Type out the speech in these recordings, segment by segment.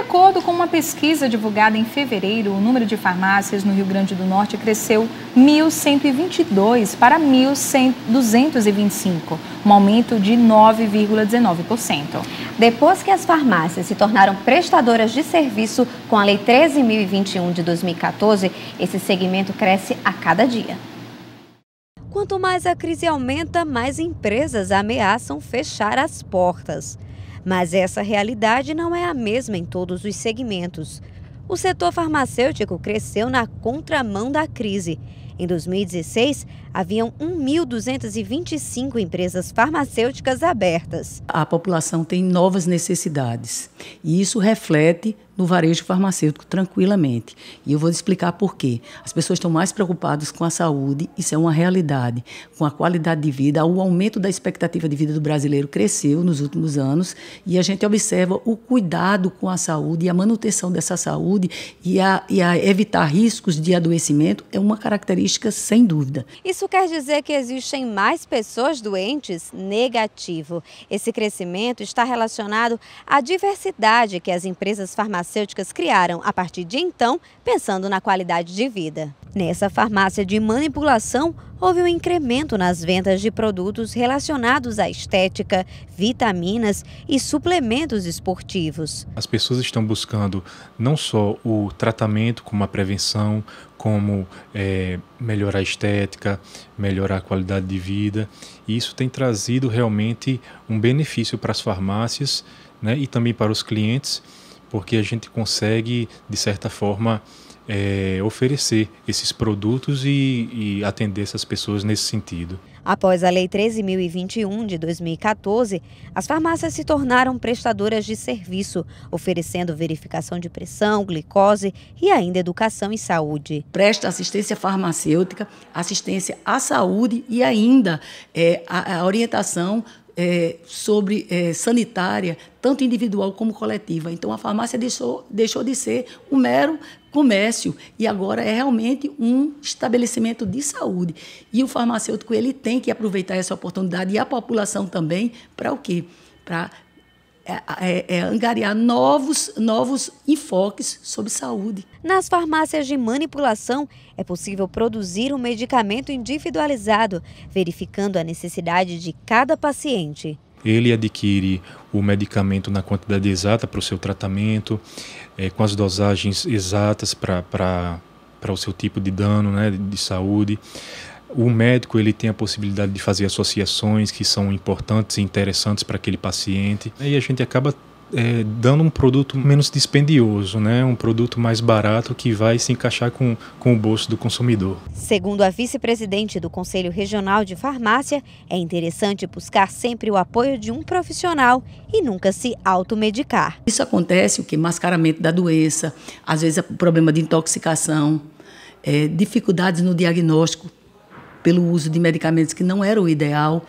acordo com uma pesquisa divulgada em fevereiro, o número de farmácias no Rio Grande do Norte cresceu 1.122 para 1.225, um aumento de 9,19%. Depois que as farmácias se tornaram prestadoras de serviço com a Lei 13.021 de 2014, esse segmento cresce a cada dia. Quanto mais a crise aumenta, mais empresas ameaçam fechar as portas. Mas essa realidade não é a mesma em todos os segmentos. O setor farmacêutico cresceu na contramão da crise. Em 2016, haviam 1.225 empresas farmacêuticas abertas. A população tem novas necessidades e isso reflete no varejo farmacêutico tranquilamente. E eu vou explicar por quê. As pessoas estão mais preocupadas com a saúde, isso é uma realidade, com a qualidade de vida. O aumento da expectativa de vida do brasileiro cresceu nos últimos anos e a gente observa o cuidado com a saúde e a manutenção dessa saúde e a, e a evitar riscos de adoecimento é uma característica sem dúvida. Isso quer dizer que existem mais pessoas doentes? Negativo. Esse crescimento está relacionado à diversidade que as empresas farmacêuticas farmacêuticas criaram a partir de então, pensando na qualidade de vida. Nessa farmácia de manipulação, houve um incremento nas vendas de produtos relacionados à estética, vitaminas e suplementos esportivos. As pessoas estão buscando não só o tratamento, como a prevenção, como é, melhorar a estética, melhorar a qualidade de vida. E isso tem trazido realmente um benefício para as farmácias né, e também para os clientes porque a gente consegue, de certa forma, é, oferecer esses produtos e, e atender essas pessoas nesse sentido. Após a Lei 13.021 de 2014, as farmácias se tornaram prestadoras de serviço, oferecendo verificação de pressão, glicose e ainda educação e saúde. Presta assistência farmacêutica, assistência à saúde e ainda é, a, a orientação é, sobre é, sanitária, tanto individual como coletiva. Então, a farmácia deixou, deixou de ser um mero comércio e agora é realmente um estabelecimento de saúde. E o farmacêutico ele tem que aproveitar essa oportunidade e a população também para o quê? Para é, é, é, angariar novos, novos enfoques sobre saúde. Nas farmácias de manipulação, é possível produzir um medicamento individualizado, verificando a necessidade de cada paciente. Ele adquire o medicamento na quantidade exata para o seu tratamento, é, com as dosagens exatas para, para, para o seu tipo de dano né, de saúde. O médico ele tem a possibilidade de fazer associações que são importantes e interessantes para aquele paciente. E a gente acaba é, dando um produto menos dispendioso, né? um produto mais barato que vai se encaixar com, com o bolso do consumidor. Segundo a vice-presidente do Conselho Regional de Farmácia, é interessante buscar sempre o apoio de um profissional e nunca se automedicar. Isso acontece o que? Mascaramento da doença, às vezes é problema de intoxicação, é, dificuldades no diagnóstico pelo uso de medicamentos que não era o ideal,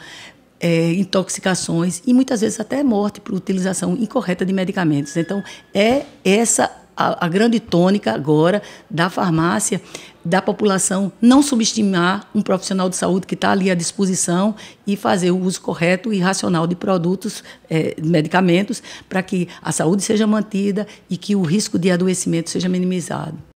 é, intoxicações e muitas vezes até morte por utilização incorreta de medicamentos. Então, é essa a, a, grande tônica agora da farmácia, da população não subestimar um profissional de saúde que está ali à disposição e fazer o uso correto e racional de produtos, é, medicamentos, para que a saúde seja mantida e que o risco de adoecimento seja minimizado.